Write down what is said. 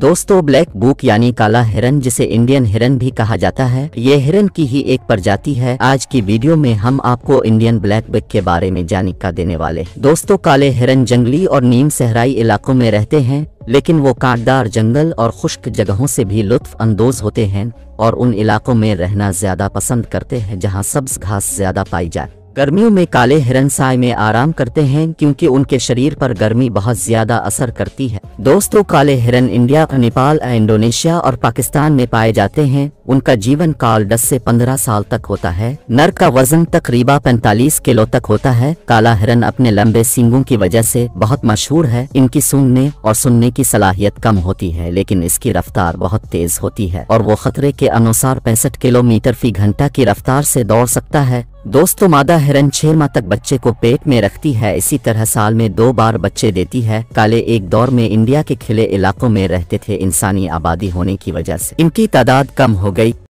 दोस्तों black book यानी काला हिरन जिसे इंडियन हिरन भी कहा जाता है ये हिरन की ही एक प्रजाति है आज की वीडियो में हम आपको इंडियन ब्लैक बुक के बारे में जानिका देने वाले दोस्तों काले हिरन जंगली और नीम सहराई इलाकों में रहते हैं लेकिन वो कांटदार जंगल और खुश्क जगहों से भी लुत्फ अंदोज होते हैं और उन इलाकों में रहना ज्यादा पसंद करते हैं जहाँ सब्ज घास ज्यादा पाई जाए गर्मियों में काले हिरन साय में आराम करते हैं क्योंकि उनके शरीर पर गर्मी बहुत ज्यादा असर करती है दोस्तों काले हिरन इंडिया नेपाल इंडोनेशिया और पाकिस्तान में पाए जाते हैं उनका जीवन काल 10 से 15 साल तक होता है नर का वजन तकरीबा 45 किलो तक होता है काला हिरन अपने लंबे सींगों की वजह से बहुत मशहूर है इनकी सुनने और सुनने की सलाहियत कम होती है लेकिन इसकी रफ्तार बहुत तेज होती है और वो खतरे के अनुसार पैंसठ किलोमीटर फी घंटा की रफ्तार से दौड़ सकता है दोस्तों मादा हिरन छह माह तक बच्चे को पेट में रखती है इसी तरह साल में दो बार बच्चे देती है काले एक दौर में इंडिया के खिले इलाकों में रहते थे इंसानी आबादी होने की वजह से इनकी तादाद कम हो गई